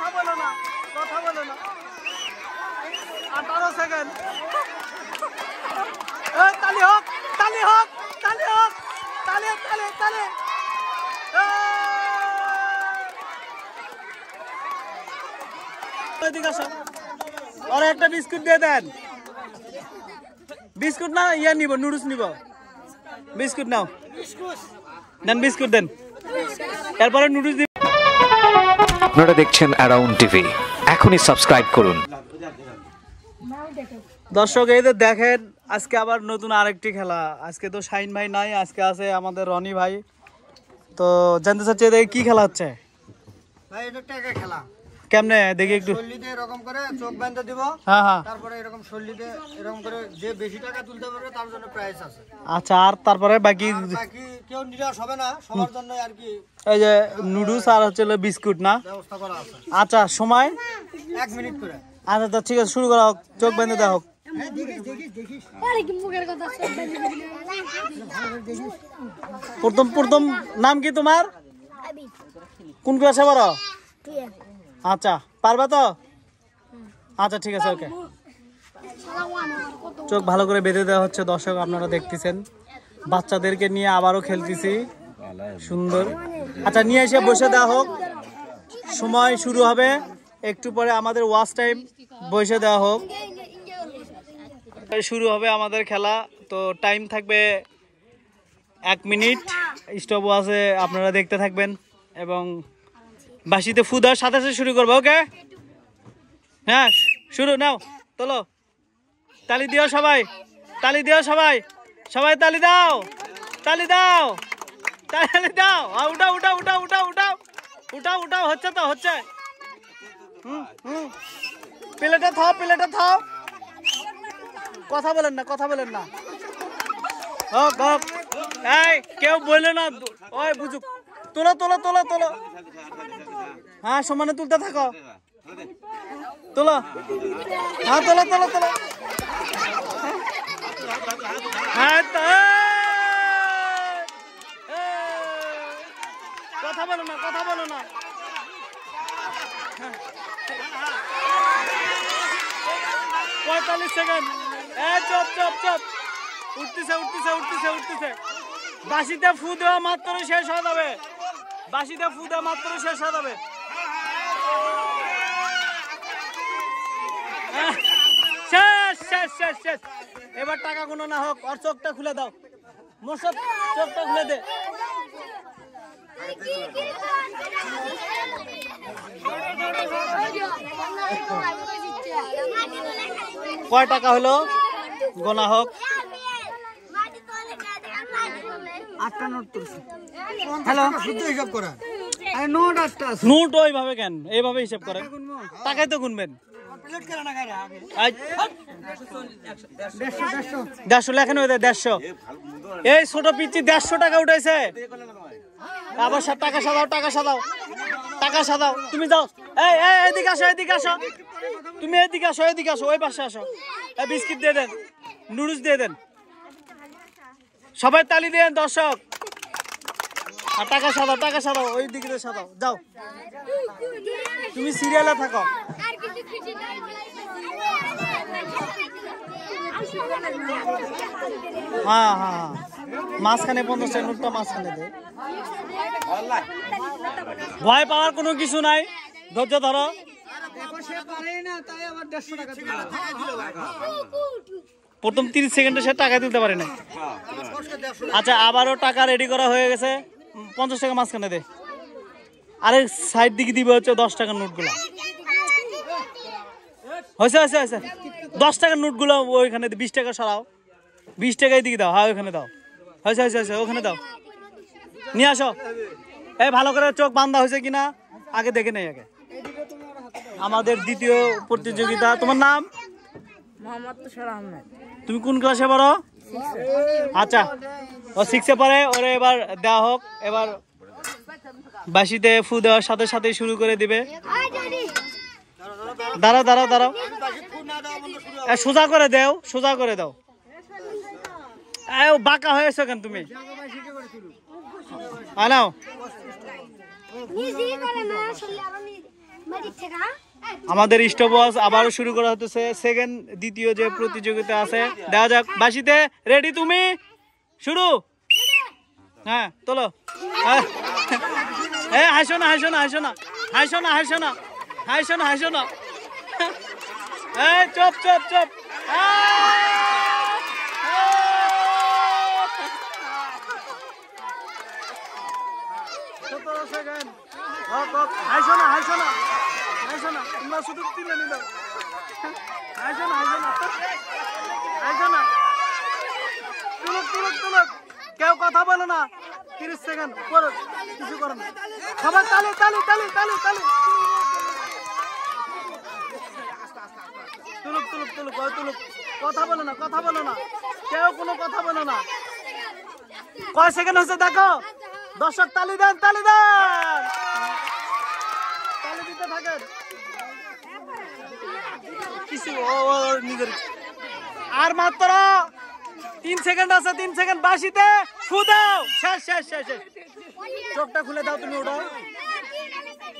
কথা বলো না কথা বলো না আঠারো সেকেন্ড তালি হোক তালি হোক তালি হোক তালে তালে তালে একটা বিস্কুট দিয়ে দেন বিস্কুট না ইয়ে নিব নুডলস নিব বিস্কুট নাও বিস্কুট দেন তারপরে নুডলস আপনারা দেখছেন অ্যারাউন্ড টিভি এখনই সাবস্ক্রাইব করুন দর্শক এই দেখেন আজকে আবার নতুন আরেকটি খেলা আজকে তো শাইন ভাই নাই আজকে আছে আমাদের রনি ভাই তো জানতে চাচ্ছি কি খেলা হচ্ছে ভাই এটা টাকা খেলা কেমনে দেখি একটু সল্লিতে এরকম করে চোখ বাঁধতে দিব হ্যাঁ হ্যাঁ তারপরে এরকম সল্লিতে এরকম করে যে বেশি টাকা তুলতে পারবে তার জন্য প্রাইস আছে আচ্ছা আর তারপরে বাকি বাকি কেউ নিরাশ হবে না সবার জন্য আর কি এই যে নুডলস আর হচ্ছে বিস্কুট না ব্যবস্থা করা আছে আচ্ছা সময় 1 মিনিট করে আচ্ছা তো ঠিক আছে শুরু করা হোক চোখ বাঁধতে দাও হোক প্রথম প্রথম নাম কি তোমার কোন ক্লাসে পড়ো আচ্ছা পারবা তো আচ্ছা ঠিক আছে ওকে চোখ ভালো করে বেঁধে দেওয়া হচ্ছে দর্শক আপনারা দেখতেছেন বাচ্চাদেরকে নিয়ে আবারও খেলতেছি সুন্দর আচ্ছা নিয়ে এসে বসে দেওয়া হোক সময় শুরু হবে একটু পরে আমাদের ওয়াশ টাইম বসে দেওয়া হোক শুরু হবে আমাদের খেলা তো টাইম থাকবে এক মিনিট স্টপ ওয়াশে আপনারা দেখতে থাকবেন এবং বাসিতে ফু দেওয়ার সাথে সাথে শুরু করবো ওকে হ্যাঁ শুরু নাও তোলো তালি দিও সবাই তালি দিও সবাই সবাই তালি দাও তালি দাও তালি দাও উঠাও উঠাও উঠাও উঠাও উঠাও উঠাও উঠাও হচ্ছে তো হচ্ছে প্লেটে থাও প্লেটে থাও কথা বলেন না কথা বলেন না ও গপ এই কেউ বললো না ওই বুঝুক তোলো তোলো তোলো তোলো হ্যাঁ সমানে তুলতে থাকো তোলো হ্যাঁ তোলো তোলো তোলো হ্যাঁ, কথা বলো না কথা বলো না পঁয়তাল্লিশ সেকেন্ড এ চপ চপ চপ উঠতেছে উঠতেছে উঠতেছে উঠতেছে বাসিতে ফু দেওয়া মাত্র শেষ হয়ে যাবে বাসিতে ফু দেওয়া মাত্র শেষ হয়ে যাবে শেষ শেষ শেষ শেষ এবার টাকা গুনো না হোক আর চোখটা খুলে দাও মোশক চোখটা খুলে দে কয় টাকা হলো গোনা হোক হ্যালো শুদ্ধ হিসাব করা নোট আটটা নোট ওইভাবে কেন এইভাবে হিসাব করেন টাকাই তো গুনবেন দেড়শো লেখেন দেড়শো এই ছোট পিচি দেড়শো টাকা উঠাইছে আবার টাকা সাদাও টাকা সাদাও টাকা সাদাও তুমি যাও এই এদিকে আসো এদিকে আসো তুমি এদিকে আসো এদিকে আসো ওই পাশে আসো এই বিস্কিট দিয়ে দেন নুডলস দিয়ে দেন সবাই তালি দেন দর্শক আর টাকা সাদাও টাকা সাদাও ওই দিকে সাদাও যাও তুমি সিরিয়ালে থাকো হ্যাঁ হ্যাঁ হ্যাঁ মাঝখানে পঞ্চাশের নোটটা মাঝখানে দে ভয় পাওয়ার কোনো কিছু নাই ধৈর্য ধরো প্রথম তিরিশ সেকেন্ডে সে টাকা তুলতে পারে না আচ্ছা আবারও টাকা রেডি করা হয়ে গেছে পঞ্চাশ টাকা মাঝখানে দে আরে সাইড দিকে দিবে হচ্ছে দশ টাকার নোটগুলো হয়েছে হয়েছে আছে দশ টাকার নোটগুলো ওইখানে বিশ টাকা সরাও বিশ টাকাই দিকে দাও হ্যাঁ ওইখানে দাও হয়েছে হয়েছে হয়েছে ওখানে দাও নিয়ে আসো এই ভালো করে চোখ বান্ধা হয়েছে কিনা আগে দেখে নেই আগে আমাদের দ্বিতীয় প্রতিযোগিতা তোমার নাম তুমি কোন ক্লাসে পড়ো আচ্ছা ও সিক্সে পড়ে ওরে এবার দেওয়া হোক এবার বাসিতে ফু দেওয়ার সাথে সাথে শুরু করে দিবে দাঁড়াও দাঁড়াও দাঁড়াও সোজা করে দেও সোজা করে দাও বাঁকা হয়েছো কেন তুমি আনাও আমাদের স্টপওয়াচ আবারও শুরু করা হতেছে সেকেন্ড দ্বিতীয় যে প্রতিযোগিতা আছে দেখা যাক বাসিতে রেডি তুমি শুরু হ্যাঁ তোলো হ্যাঁ হাসো না হাসো না হাসো না হাসো না হাসো না হাসো না হাসো না হ্যাঁ চপ চপ চপ সেকেন্ড হাইছো না হাইছো না হাইছো না শুধু তুলে নিবে হাইছো না হাইছো না তুলুক তুলুক তুলুক কেউ কথা বলো না তিরিশ সেকেন্ড করো কিছু করো না সবার তালি তালি তালি তালি তুলুক তুলুক ওই তুলুক কথা বলো না কথা বলো না কেউ কোনো কথা বলো না কয় সেকেন্ড হচ্ছে দেখো দর্শক তালি দেন তালি দেন তালি দিতে থাকেন কিছু নিজের আর মাত্র তিন সেকেন্ড আছে তিন সেকেন্ড বাসিতে ফু দাও শেষ শেষ শেষ চোখটা খুলে দাও তুমি ওটা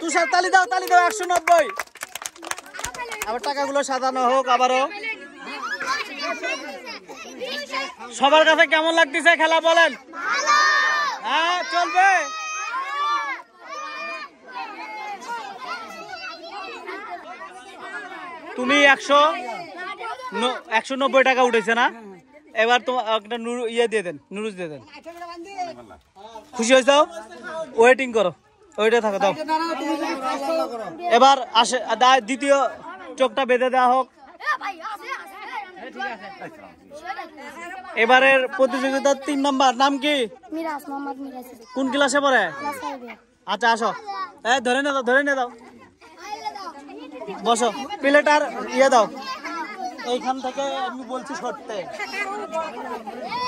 তুষার তালি দাও তালি দাও একশো নব্বই আবার টাকাগুলো সাজানো হোক আবারও সবার কাছে কেমন লাগতেছে খেলা বলেন হ্যাঁ চলবে তুমি একশো একশো নব্বই টাকা উঠেছে না এবার তোমার একটা নুরু ইয়ে দিয়ে দেন নুরুজ দিয়ে দেন খুশি হয়েছ ওয়েটিং করো ওইটা থাকে দাও এবার আসে দ্বিতীয় চোখটা বেঁধে দেওয়া হোক এবারের প্রতিযোগিতার তিন নম্বর নাম কি কোন ক্লাসে পড়ে আচ্ছা আসো হ্যাঁ ধরে নে দাও ধরে নে দাও বসো প্লেটার ইয়ে দাও এইখান থেকে আমি বলছি সরতে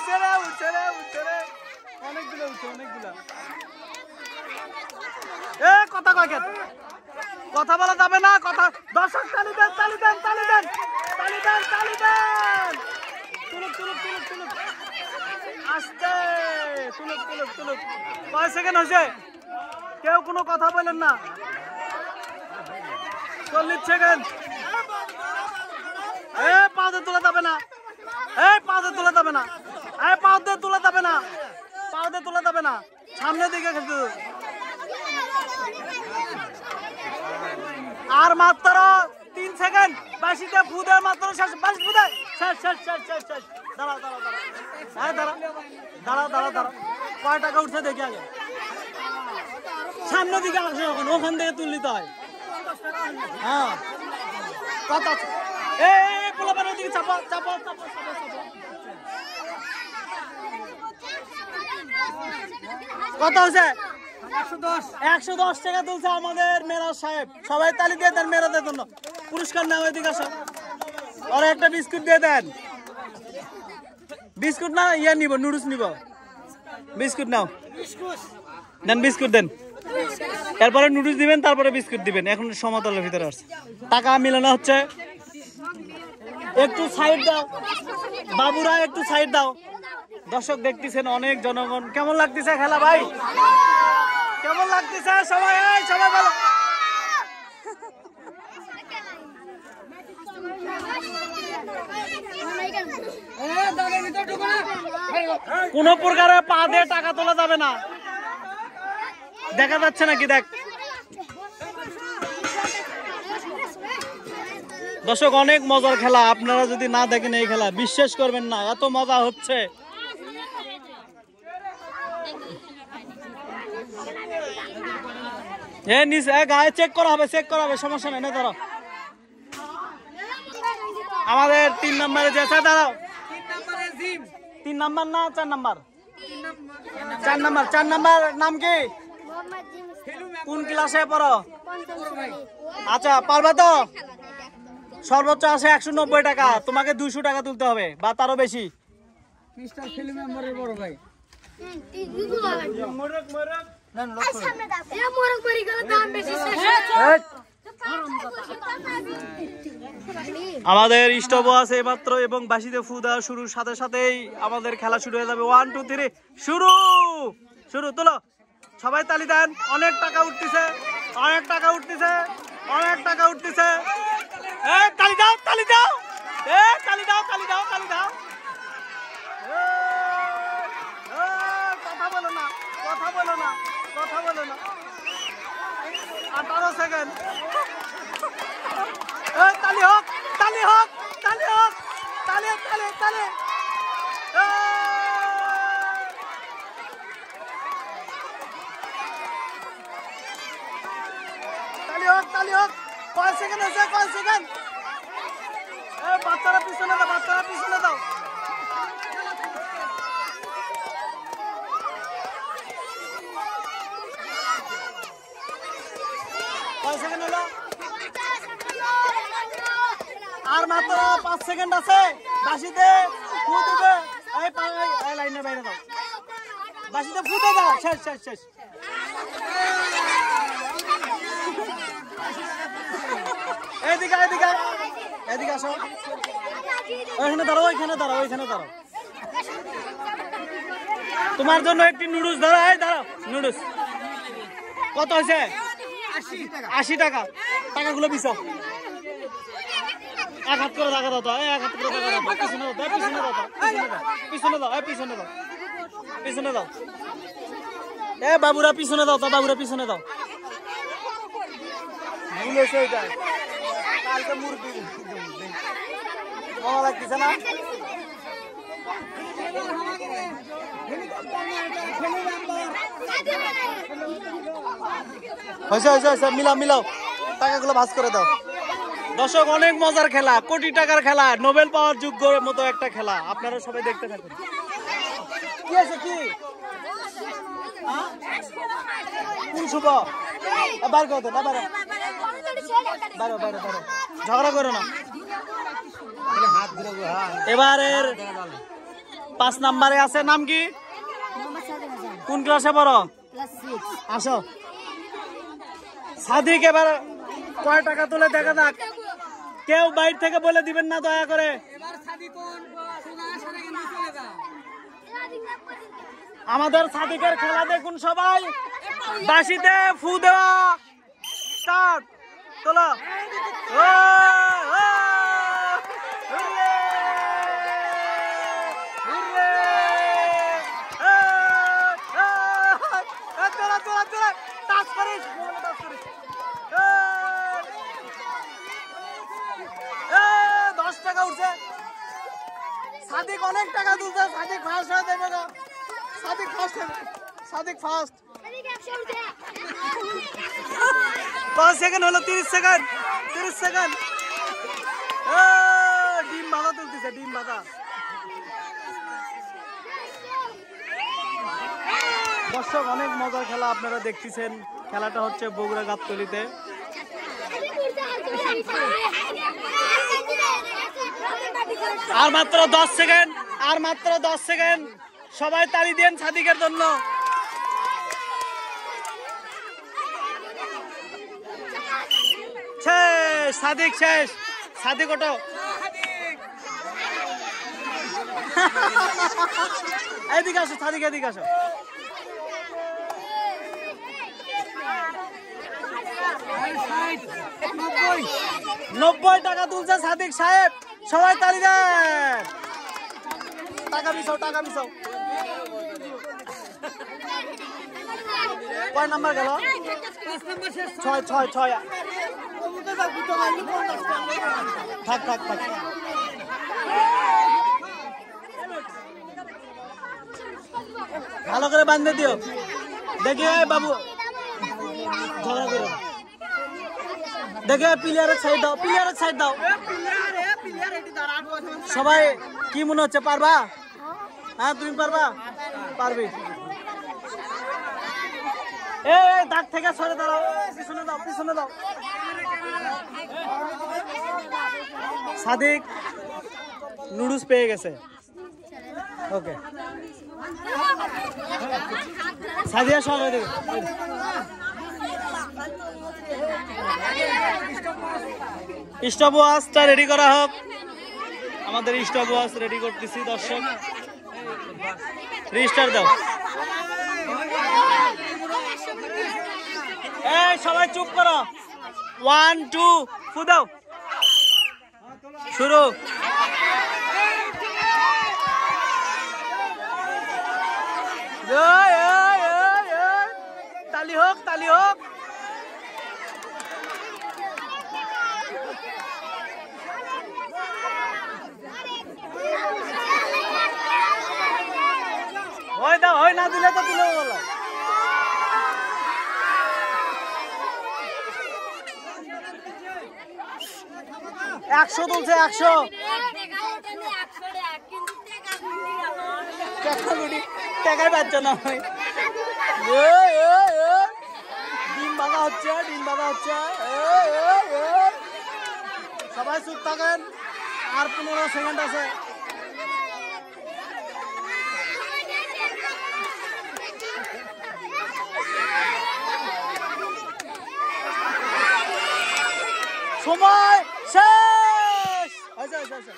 কথা বলা যাবে না কথা দর্শক তালি দেন তালি দেন তালি দেন তালি দেন তালি দেন তুলুক তুলুক তুলুক তুলুক আসতে তুলুক তুলুক তুলুক কয় সেকেন্ড হয়েছে কেউ কোনো কথা বলেন না চল্লিশ সেকেন্ড এ পাউতে তুলে যাবে না এ পাউতে তুলে যাবে না আরে পাও দিয়ে না দিয়ে যাবে না সামনের দিকে খেলতে আর মাত্র তিন সেকেন্ড বাসিতে ফুদে মাত্র শেষ বাস ফুদে শেষ শেষ শেষ শেষ শেষ দাঁড়াও হ্যাঁ দাঁড়াও দাঁড়া কয় টাকা উঠছে দেখি আগে সামনে দিকে আসে ওখান ওখান থেকে তুলে নিতে হয় হ্যাঁ কথা এই পোলাপানের দিকে চাপা চাপা চাপা কত হচ্ছে একশো দশ টাকা তুলছে আমাদের মেরাজ সাহেব সবাই তালি দিয়ে দেন মেরাজের জন্য পুরস্কার নেওয়া এদিকে আর একটা বিস্কুট দিয়ে দেন বিস্কুট না ইয়ে নিব নুডলস নিব বিস্কুট নাও দেন বিস্কুট দেন তারপরে নুডলস দিবেন তারপরে বিস্কুট দিবেন এখন সমতলের ভিতরে আসছে টাকা মিলানো হচ্ছে একটু সাইড দাও বাবুরা একটু সাইড দাও দর্শক দেখতেছেন অনেক জনগণ কেমন লাগতেছে খেলা ভাই কেমন লাগতেছে সবাই সবাই ভালো কোন প্রকারে পা দিয়ে টাকা তোলা যাবে না দেখা যাচ্ছে নাকি দেখ দর্শক অনেক মজার খেলা আপনারা যদি না দেখেন এই খেলা বিশ্বাস করবেন না এত মজা হচ্ছে নিস গায়ে চেক করা হবে চেক করা হবে সমস্যা আমাদের তিন নম্বরে যে তিন না চার নম্বর চার নম্বর চার নম্বর নাম কি কোন ক্লাসে পড়ো আচ্ছা পারবে তো সর্বোচ্চ আছে একশো নব্বই টাকা তোমাকে দুশো টাকা তুলতে হবে বা তারও বেশি মিস্টার ফিল্ম মেম্বারের বড় ভাই মোরক মোরক আমাদের ইস্টব আছে এবার এবং বাসিতে ফু দেওয়া শুরুর সাথে সাথেই আমাদের খেলা শুরু হয়ে যাবে ওয়ান টু থ্রি শুরু শুরু তোলো সবাই তালি দেন অনেক টাকা উঠতেছে অনেক টাকা উঠতেছে অনেক টাকা উঠতেছে কথা বলো না কথা বলো না কথা বলে না আঠারো সেকেন্ড তালি হোক তালি হোক তালি হোক তালে তালে তালে তালি হোক তালি হোক কয় সেকেন্ড আছে কয় সেকেন্ড বাচ্চারা পিছনে দাও বাচ্চারা পিছনে দাও আর মাত্র পাঁচ সেকেন্ড আছে বাসিতে লাইনের বাইরে দাও বাসিতে ফুটে দাও শেষ শেষ শেষ এদিকে এদিকে এদিকে আসো ওইখানে দাঁড়াও ওইখানে দাঁড়াও ওইখানে দাঁড়াও তোমার জন্য একটি নুডলস দাঁড়া এই দাঁড়াও নুডলস কত হয়েছে আশি টাকা টাকা টাকাগুলো বিশাল এক হাত করে টাকা দাও এক হাত করে টাকা দাও পিছনে দাও পিছনে দাও পিছনে দাও পিছনে দাও পিছনে দাও এ বাবুরা পিছনে দাও তা বাবুরা পিছনে দাও ভুল হয়েছে ওইটা কালকে মুরগি মামা লাগতেছে না হয়েছে মিলাও মিলাও টাকাগুলো ভাজ করে দাও দর্শক অনেক মজার খেলা কোটি টাকার খেলা নোবেল পাওয়ার যোগ্য মতো একটা খেলা আপনারা সবাই দেখতে থাকুন কি আছে কি হ্যাঁ? শুভ ঝগড়া করো না এবারের পাঁচ নাম্বারে আছে নাম কি কোন ক্লাসে বড় আসো সাদিক এবার কয় টাকা তুলে দেখা যাক কেউ বাইর থেকে বলে দিবেন না দয়া করে আমাদের সাদিকের খেলা দেখুন সবাই বাসিতে ফু দেওয়া তোলা তোলা টাচ করিস টাকা উঠছে সাদিক অনেক টাকা তুলছে সাদিক ফার্স্ট হয়ে দেবে না সাদিক ফার্স্ট সাদিক ফার্স্ট পাঁচ সেকেন্ড হলো তিরিশ সেকেন্ড তিরিশ সেকেন্ড ডিম বাঁধা তুলতেছে ডিম বাঁধা দর্শক অনেক মজার খেলা আপনারা দেখতেছেন খেলাটা হচ্ছে বগুড়া গাবতলিতে আর মাত্র দশ সেকেন্ড আর মাত্র দশ সেকেন্ড সবাই তালি দেন সাদিকের জন্য সাদিক শেষ সাদিক ওটো এদিকে আসো সাদিক এদিকে আসো নব্বই টাকা তুলছে সাদিক সাহেব সবাই তালি দেন টাকা মিশাও টাকা মিশাও কয় নাম্বার গেল ছয় ছয় ছয় থাক থাক থাক ভালো করে বান্ধে দিও দেখে বাবু ঝগড়া করো দেখে প্লেয়ারের সাইড দাও প্লেয়ারের সাইড দাও সবাই কি মনে হচ্ছে পারবা হ্যাঁ তুমি পারবা পারবে এ দাগ থেকে সরে দাঁড়াও পিছনে দাও পিছনে দাও সাদিক নুডলস পেয়ে গেছে ওকে সাদিয়া সরে স্টপ ওয়াচটা রেডি করা হোক আমাদের স্টপ ওয়াচ রেডি করতেছি দর্শক রেজিস্টার দাও এই সবাই চুপ করো ওয়ান টু ফু দাও শুরু তালি হোক তালি হোক ভয় না দিলে তো তুলে বলো একশো তুলছে একশো পাচ্ছ না ডিম হচ্ছে ডিম হচ্ছে সবাই চুপ থাকেন আর পনেরো সেকেন্ড আছে সময় শেষ আচ্ছা আচ্ছা আচ্ছা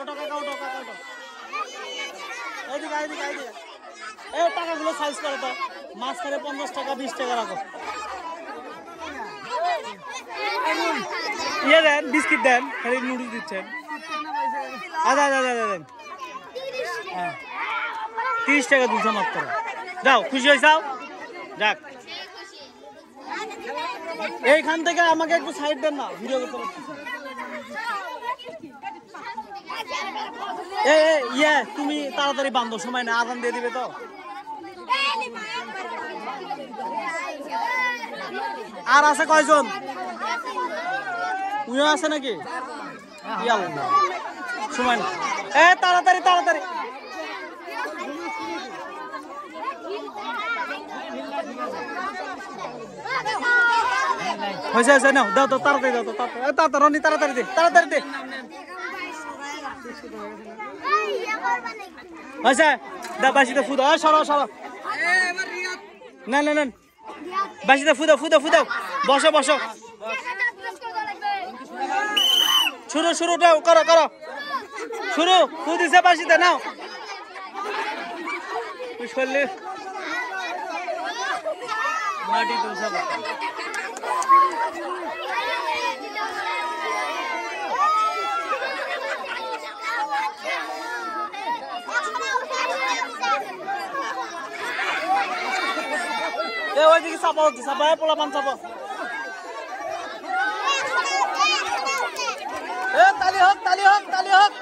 ওটা কাকা ওটা কাকা ওটা এইদিকে এইদিকে এইদিকে এই টাকাগুলো সাইজ করে তো মাঝখানে পঞ্চাশ টাকা বিশ টাকা রাখো ইয়ে দেন বিস্কিট দেন খালি নুডলস দিচ্ছেন আচ্ছা আচ্ছা, আচ্ছা আচ্ছা দেন হ্যাঁ তিরিশ টাকা দুশো মাত্র যাও খুশি হয়ে যাও যাক এইখান থেকে আমাকে একটু সাইড দেন না ভিডিও করতে ইয়ে, তুমি তাড়াতাড়ি বান্ধব সময় না আদান দিয়ে দিবে তো আর আছে কয়জন উনিও আছে নাকি সময় না এ তাড়াতাড়ি তাড়াতাড়ি হয়েছে হয়েছে নাও দাও তো তাড়াতাড়ি দাও তো তাড়াতাড়ি রনি তাড়াতাড়ি দে তাড়াতাড়ি দে হয়েছে দা বাসিতে ফুদা সরো সরো না না না বাসিতে ফুদাও ফুদাও ফুদাও বসো বসো শুরু শুরুটা করো করো শুরু ফুদিছে বাসিতে নাও মাটি তুলছে দে ওইদিকে চাপা চাপাই পোলা পান চাপা এ তালি হোক তালি হোক তালি হোক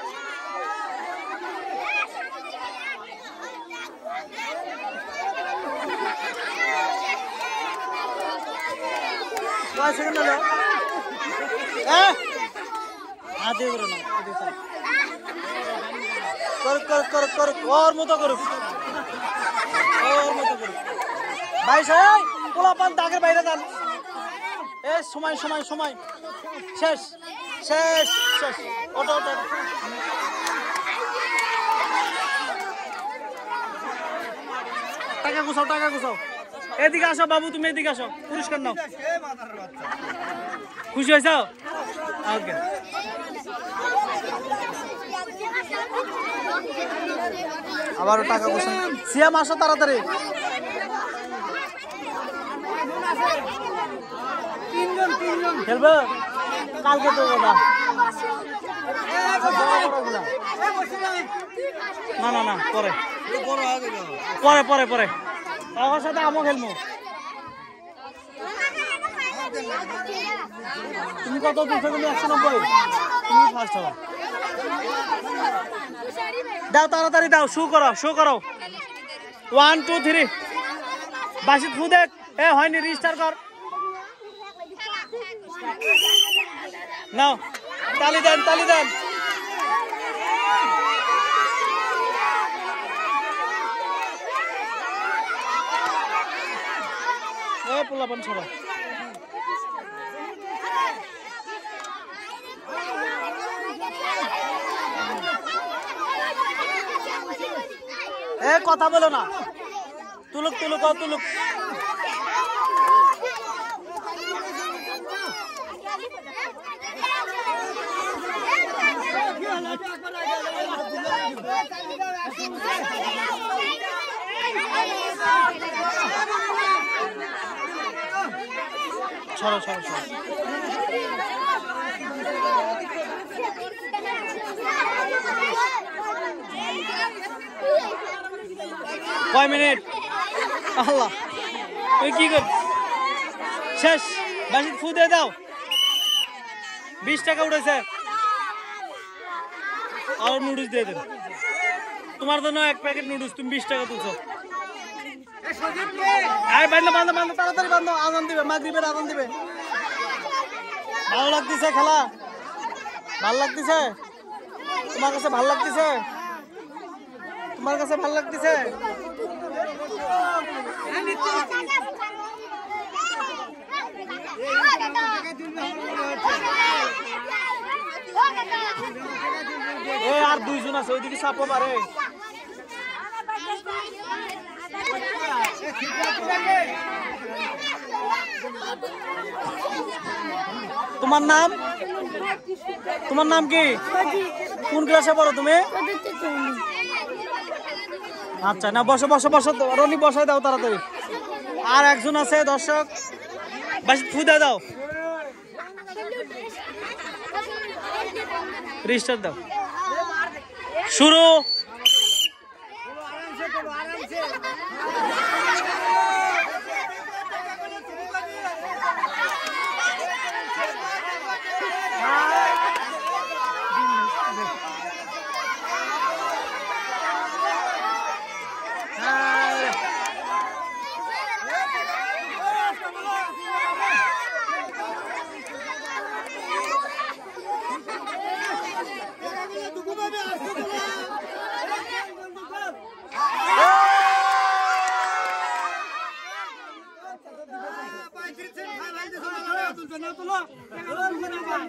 আজে করো না কর কর কর কর ওর মতো করুক ওর মতো করুক ভাই সাহেব পোলাপান দাগের বাইরে যান এই সময় সময় সময় শেষ শেষ শেষ ওটা ওটা টাকা গুছাও টাকা গুছাও এদিকে আসো বাবু তুমি এদিকে আসো পুরস্কার নাও খুশি হয়েছ ওকে আবারও টাকা গুছাও সিয়াম আসো তাড়াতাড়ি খেলবে কালকে তো না না না পরে পরে পরে পরে আমার সাথে আমও খেলব তুমি কত দুশো কিন্তু একশো নব্বই তুমি ফার্স্ট হবা দাও তাড়াতাড়ি দাও শু করো শু করো ওয়ান টু থ্রি বাসিত দেখ এ হয়নি রেজিস্টার কর নাও তালি দেন তালি দেন পোলাপান সবাই এ কথা বলো না তুলুক তুলুক তুলুক çala çala çala. One minute. Allah. কি কর শেষ বাসিত ফু দিয়ে দাও বিশ টাকা উঠেছে আর নুডলস দিয়ে দেবে তোমার জন্য এক প্যাকেট নুডলস তুমি বিশ টাকা তুলছো আর বান্ধো বান্ধো বান্ধো তাড়াতাড়ি বান্ধো আনন্দ দিবে মাগরিবের আনন্দ দিবে ভালো লাগতেছে খেলা ভাল লাগতেছে তোমার কাছে ভাল লাগতেছে তোমার কাছে ভাল লাগতেছে আর দুইজন আছে ওইদিকে সাপো পারে তোমার নাম তোমার নাম কি কোন ক্লাসে পড়ো তুমি আচ্ছা না বসো বসো বসো রনি বসাই দাও তাড়াতাড়ি আর একজন আছে দর্শক ফুদা দাও রেজিস্টার দাও শুরু Yeah. শেষ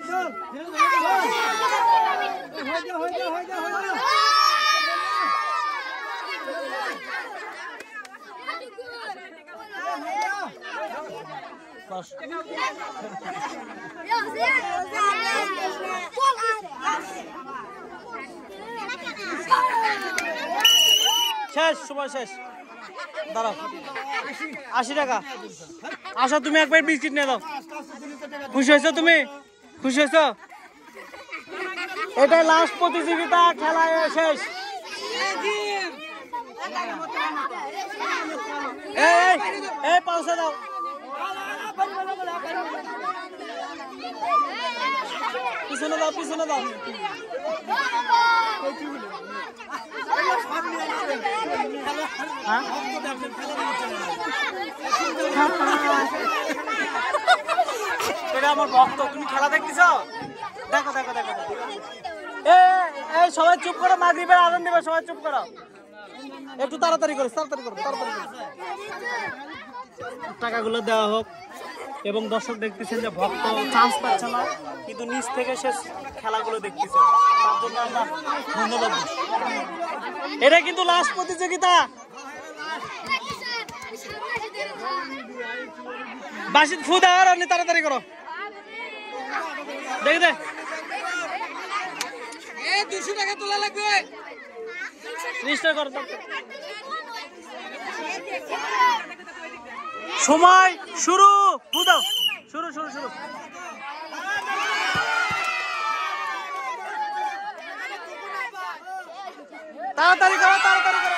সময় শেষ দাঁড়াও আশি টাকা আসা তুমি একবার বিস্কিট নিয়ে দাও খুশি হয়েছো তুমি খুশি হয়েছ এটা লাস্ট প্রতিযোগিতা খেলা শেষ এই পৌঁছে দাও পিছনে দাও পিছনে দাও হ্যাঁ? এটা আমার ভক্ত তুমি খেলা দেখতেছ দেখো দেখো দেখো এই সবাই চুপ করো মাগরিবের আনন্দ দিবে সবাই চুপ করো একটু তাড়াতাড়ি করো তাড়াতাড়ি করো তাড়াতাড়ি করো টাকাগুলো দেওয়া হোক এবং দর্শক দেখতেছেন যে ভক্ত চান্স পাচ্ছে না কিন্তু নিচ থেকে সে খেলাগুলো দেখতেছে তার জন্য আমরা ধন্যবাদ এটা কিন্তু লাস্ট প্রতিযোগিতা বাসিত ফু দেওয়ার তাড়াতাড়ি করো দেখে দে দুশো টাকা তোলা লাগবে সময় শুরু বুঝাও শুরু শুরু শুরু তাড়াতাড়ি করো তাড়াতাড়ি করো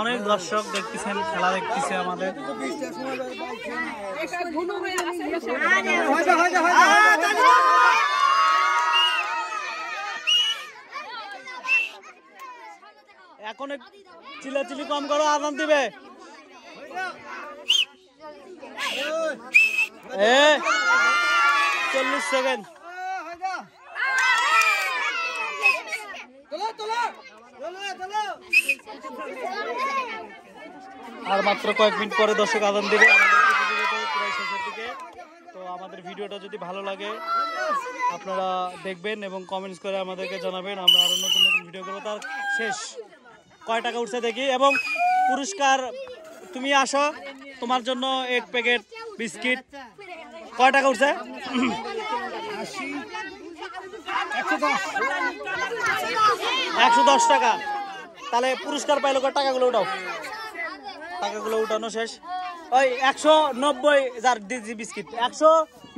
অনেক দর্শক দেখতেছেন খেলা দেখতেছে আমাদের এখন চিলি কম করো আদান দিবে চল্লিশ সেকেন্ড আর মাত্র কয়েক মিনিট পরে দর্শক আদান দিবে তো আমাদের ভিডিওটা যদি ভালো লাগে আপনারা দেখবেন এবং কমেন্টস করে আমাদেরকে জানাবেন আমরা আরও নতুন নতুন ভিডিও করবো তার শেষ কয় টাকা উঠছে দেখি এবং পুরস্কার তুমি আসো তোমার জন্য এক প্যাকেট বিস্কিট কয় টাকা উঠছে একশো দশ টাকা তাহলে পুরস্কার পাইলো টাকাগুলো উঠাও টাকাগুলো উঠানো শেষ ওই একশো নব্বই যার দিদি বিস্কিট একশো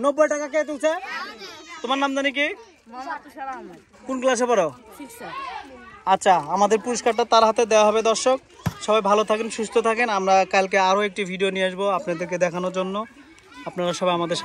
নব্বই টাকা কে তুলছে তোমার নাম জানি কি কোন ক্লাসে পড়ো আচ্ছা আমাদের পুরস্কারটা তার হাতে দেওয়া হবে দর্শক সবাই ভালো থাকেন সুস্থ থাকেন আমরা কালকে আরও একটি ভিডিও নিয়ে আসবো আপনাদেরকে দেখানোর জন্য আপনারা সবাই আমাদের সাথে